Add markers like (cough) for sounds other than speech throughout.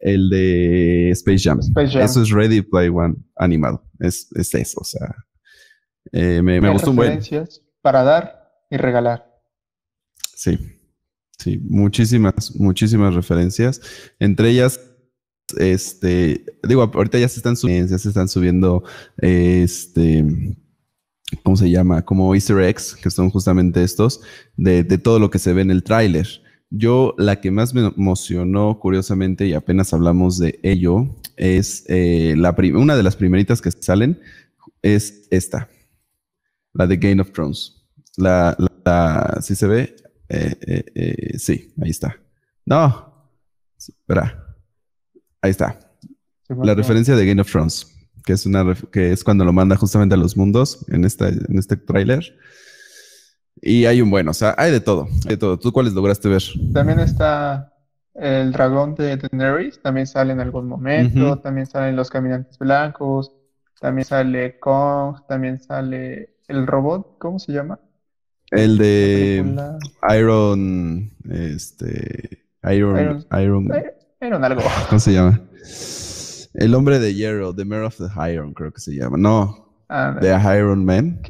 el de Space Jam. Eso es Ready Play One animado. Es, eso, o sea. Eh, me, gustó un buen. Para dar y regalar. Sí. Sí, muchísimas, muchísimas referencias. Entre ellas, este, digo, ahorita ya se están subiendo, ya se están subiendo, este, ¿cómo se llama? Como Easter eggs, que son justamente estos, de, de todo lo que se ve en el tráiler. Yo la que más me emocionó, curiosamente, y apenas hablamos de ello, es eh, una de las primeritas que salen, es esta, la de Game of Thrones. La, ¿sí se ve? Eh, eh, sí, ahí está. No, espera, ahí está. La referencia de Game of Thrones, que es, una que es cuando lo manda justamente a los mundos en, en este tráiler. Y hay un bueno o sea, hay de todo, de todo. ¿Tú cuáles lograste ver? También está el dragón de Tenerife también sale en algún momento, también salen los caminantes blancos, también sale Kong, también sale el robot, ¿cómo se llama? El de Iron, este, Iron, Iron, Iron, algo. ¿Cómo se llama? El hombre de hierro, The Mare of the Iron, creo que se llama. No, de Iron Man.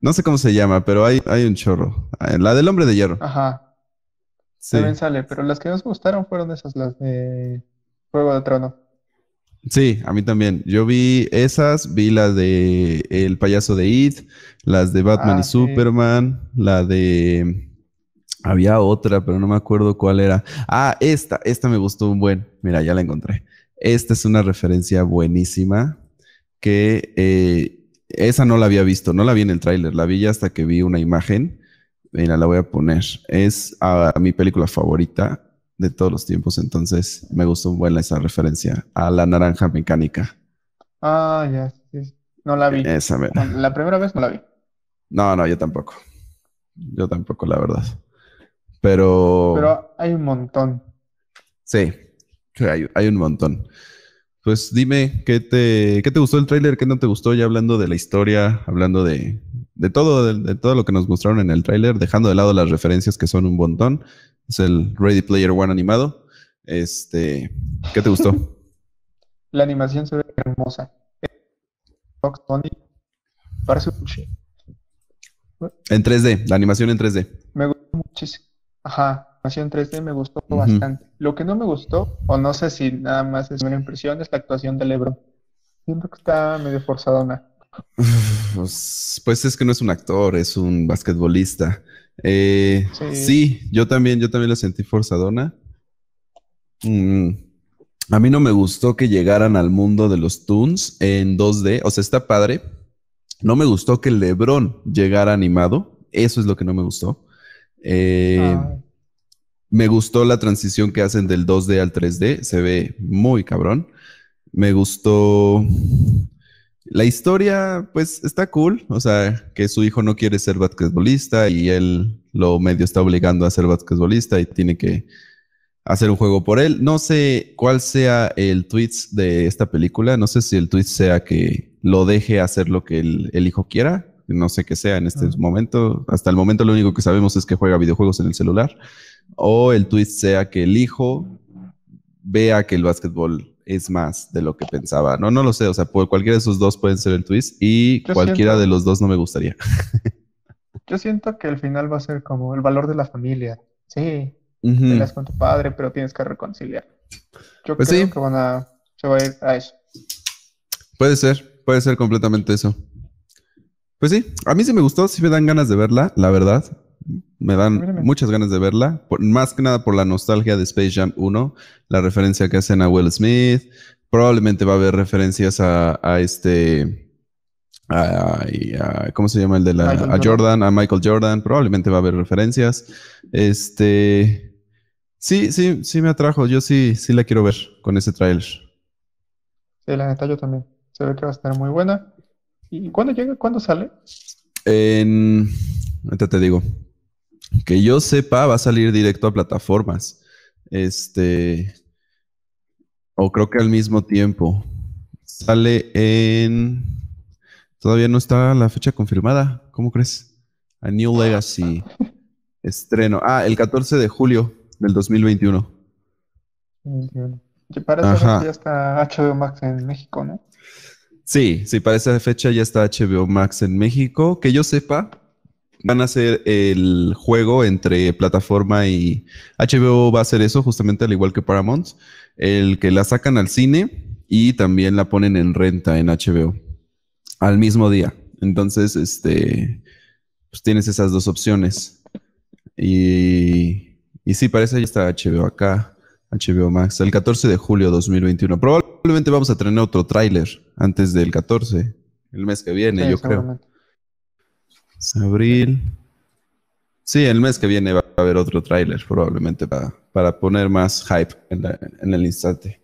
No sé cómo se llama, pero hay, hay un chorro. Ah, la del hombre de hierro. Ajá. Sí. También sale, pero las que nos gustaron fueron esas, las de Juego de Trono. Sí, a mí también. Yo vi esas, vi las de El payaso de It, las de Batman y ah, Superman, la de... Había otra, pero no me acuerdo cuál era. Ah, esta, esta me gustó un buen. Mira, ya la encontré. Esta es una referencia buenísima que eh, esa no la había visto, no la vi en el tráiler, la vi ya hasta que vi una imagen. Mira, la voy a poner. Es a, ah, mi película favorita de todos los tiempos, entonces me gustó un buen esa referencia a la naranja mecánica. Ah, ya, sí. No la vi. Esa, La primera vez no la vi. No, no, yo tampoco. Yo tampoco, la verdad. Pero. Pero hay un montón. Sí, hay, hay un montón. Pues dime, ¿qué te, te gustó el tráiler? ¿Qué no te gustó? Ya hablando de la historia, hablando de, todo, de, todo lo que nos mostraron en el tráiler, dejando de lado las referencias que son un montón. Es el Ready Player One animado. Este, ¿qué te gustó? (laughs) la animación se ve hermosa. Fox Tony parece En 3D, la animación en 3D. Me gustó muchísimo. Ajá, animación 3D me gustó bastante. Lo que no me gustó, o no sé si nada más es una impresión, es la actuación de Lebron. Siento que está medio forzadona. (laughs) Pues, pues, es que no es un actor, es un basquetbolista. Eh, sí. yo también, yo también la sentí forzadona. Mm, a mí no me gustó que llegaran al mundo de los Toons en 2D. O sea, está padre. No me gustó que LeBron llegara animado. Eso es lo que no me gustó. Eh, me gustó la transición que hacen del 2D al 3D, se ve muy cabrón. Me gustó la historia, pues está cool, o sea, que su hijo no quiere ser basquetbolista y él lo medio está obligando a ser basquetbolista y tiene que hacer un juego por él. No sé cuál sea el tweet de esta película, no sé si el tweet sea que lo deje hacer lo que el, el hijo quiera no sé qué sea en este momento. Hasta el momento lo único que sabemos es que juega videojuegos en el celular. O el twist sea que el hijo vea que el básquetbol es más de lo que pensaba. No, no lo sé. O sea, cualquiera de esos dos pueden ser el twist y cualquiera de los dos no me gustaría. (laughs) Yo siento que el final va a ser como el valor de la familia. Sí, uh con tu padre, pero tienes que reconciliar. Yo pues creo que van a, se va a ir a eso. Puede ser, puede ser completamente eso. Pues sí, a mí sí me gustó, sí me dan ganas de verla, la verdad. Me dan muchas ganas de verla, más que nada por la nostalgia de Space Jam 1, la referencia que hacen a Will Smith, probablemente va a haber referencias a, este, a, ¿cómo se llama el de la? a Jordan, a Michael Jordan, probablemente va a haber referencias. Este, sí, sí, sí me atrajo, yo sí, sí la quiero ver con ese trailer. Sí, la neta yo también, se ve que va a estar muy buena. ¿Y cuándo llega? ¿Cuándo sale? En... Ahorita te digo. Que yo sepa, va a salir directo a plataformas. Este. O creo que al mismo tiempo. Sale en. Todavía no está la fecha confirmada. ¿Cómo crees? A New Legacy. (laughs) Estreno. Ah, el 14 de julio del 2021. Que parece que ya está HBO Max en México, ¿no? Sí, sí, para esa fecha ya está HBO Max en México. Que yo sepa, van a hacer el juego entre plataforma y HBO va a hacer eso justamente al igual que Paramount, el que la sacan al cine y también la ponen en renta en HBO al mismo día. Entonces, este, pues tienes esas dos opciones. Y, y sí, parece que ya está HBO acá, HBO Max, el 14 de julio de 2021. Probablemente Probablemente vamos a tener otro tráiler antes del 14, el mes que viene, yo creo. Abril. Sí, el mes que viene va a haber otro tráiler probablemente para, poner más hype en el instante.